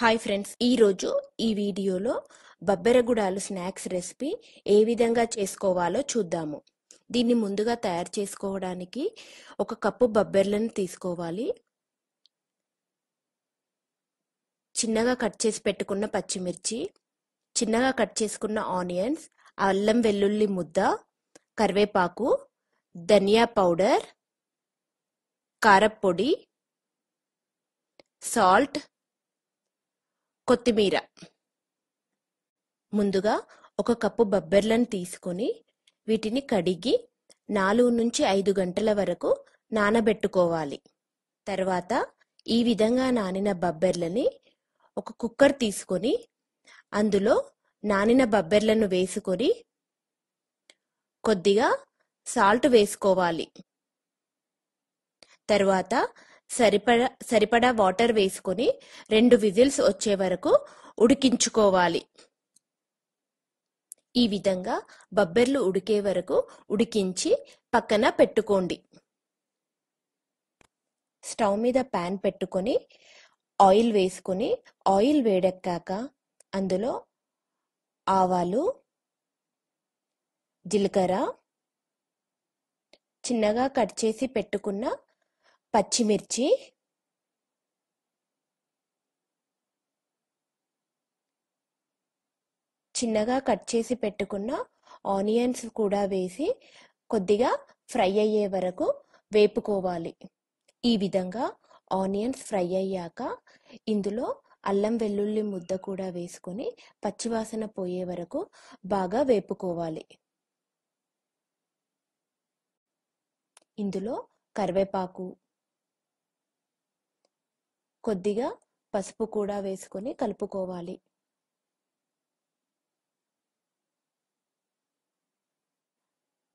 hi friends ఈరోజు ఈ వీడియోలో బబ్బెరగుడాలు స్నాక్స్ రెసిపీ ఏ విధంగా చేసుకోవాలో చూద్దాము దీన్ని ముందుగా తయారు చేసుకోవడానికి ఒక కప్పు బబ్బెర్లను తీసుకోవాలి చిన్నగా కట్ చేసి పెట్టుకున్న పచ్చిమిర్చి చిన్నగా కట్ చేసుకున్న ఆనియన్స్ అల్లం వెల్లుల్లి ముద్ద కరివేపాకు ధనియా పౌడర్ కారపొడి సాల్ట్ కొత్తిమీర ముందుగా ఒక కప్పు బబ్బెర్లను తీసుకొని వీటిని కడిగి నాలుగు నుంచి ఐదు గంటల వరకు నానబెట్టుకోవాలి తర్వాత ఈ విధంగా నానిన బబ్బెర్లని ఒక కుక్కర్ తీసుకొని అందులో నానిన బబ్బెర్లను వేసుకొని కొద్దిగా సాల్ట్ వేసుకోవాలి తర్వాత సరిపడ సరిపడా వాటర్ వేసుకొని రెండు విజిల్స్ వచ్చే వరకు ఉడికించుకోవాలి ఈ విధంగా బబ్బెర్లు ఉడికే వరకు ఉడికించి పక్కన పెట్టుకోండి స్టవ్ మీద ప్యాన్ పెట్టుకొని ఆయిల్ వేసుకొని ఆయిల్ వేడెక్కాక అందులో ఆవాలు జీలకర్ర చిన్నగా కట్ చేసి పెట్టుకున్న పచ్చిమిర్చి చిన్నగా కట్ చేసి పెట్టుకున్న ఆనియన్స్ కూడా వేసి కొద్దిగా ఫ్రై అయ్యే వరకు వేపుకోవాలి ఈ విధంగా ఆనియన్స్ ఫ్రై అయ్యాక ఇందులో అల్లం వెల్లుల్లి ముద్ద కూడా వేసుకొని పచ్చివాసన పోయే వరకు బాగా వేపుకోవాలి ఇందులో కరివేపాకు కొద్దిగా పసుపు కూడా వేసుకొని కలుపుకోవాలి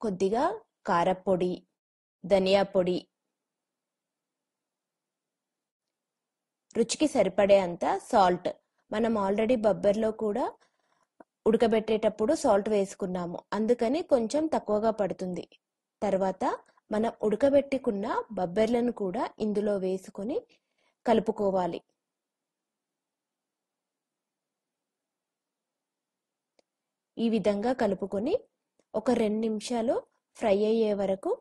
కొద్దిగా కారపొడి ధనియా పొడి రుచికి సరిపడే అంత సాల్ట్ మనం ఆల్రెడీ బొబ్బర్లో కూడా ఉడకబెట్టేటప్పుడు సాల్ట్ వేసుకున్నాము అందుకని కొంచెం తక్కువగా పడుతుంది తర్వాత మనం ఉడకబెట్టుకున్న బొబ్బర్లను కూడా ఇందులో వేసుకొని కలుపుకోవాలి ఈ విధంగా కలుపుకొని ఒక రెండు నిమిషాలు ఫ్రై అయ్యే వరకు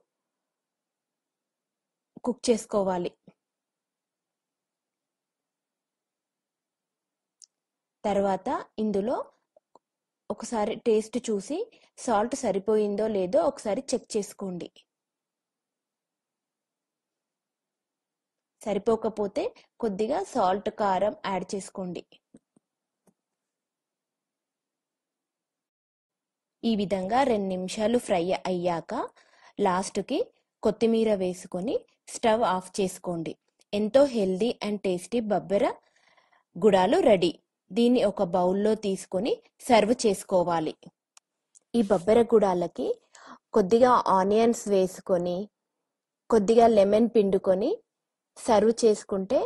కుక్ చేసుకోవాలి తర్వాత ఇందులో ఒకసారి టేస్ట్ చూసి సాల్ట్ సరిపోయిందో లేదో ఒకసారి చెక్ చేసుకోండి సరిపోకపోతే కొద్దిగా సాల్ట్ కారం యాడ్ చేసుకోండి ఈ విధంగా రెండు నిమిషాలు ఫ్రై అయ్యాక లాస్ట్కి కొత్తిమీర వేసుకొని స్టవ్ ఆఫ్ చేసుకోండి ఎంతో హెల్దీ అండ్ టేస్టీ బబ్బెర గుడాలు రెడీ దీన్ని ఒక బౌల్లో తీసుకొని సర్వ్ చేసుకోవాలి ఈ బబ్బెర గుడాలకి కొద్దిగా ఆనియన్స్ వేసుకొని కొద్దిగా లెమన్ పిండుకొని సర్వ్ చేసుకుంటే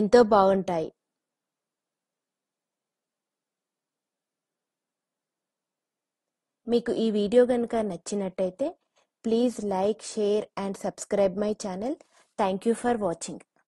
ఎంతో బాగుంటాయి మీకు ఈ వీడియో కనుక నచ్చినట్టయితే please like share and subscribe my channel thank you for watching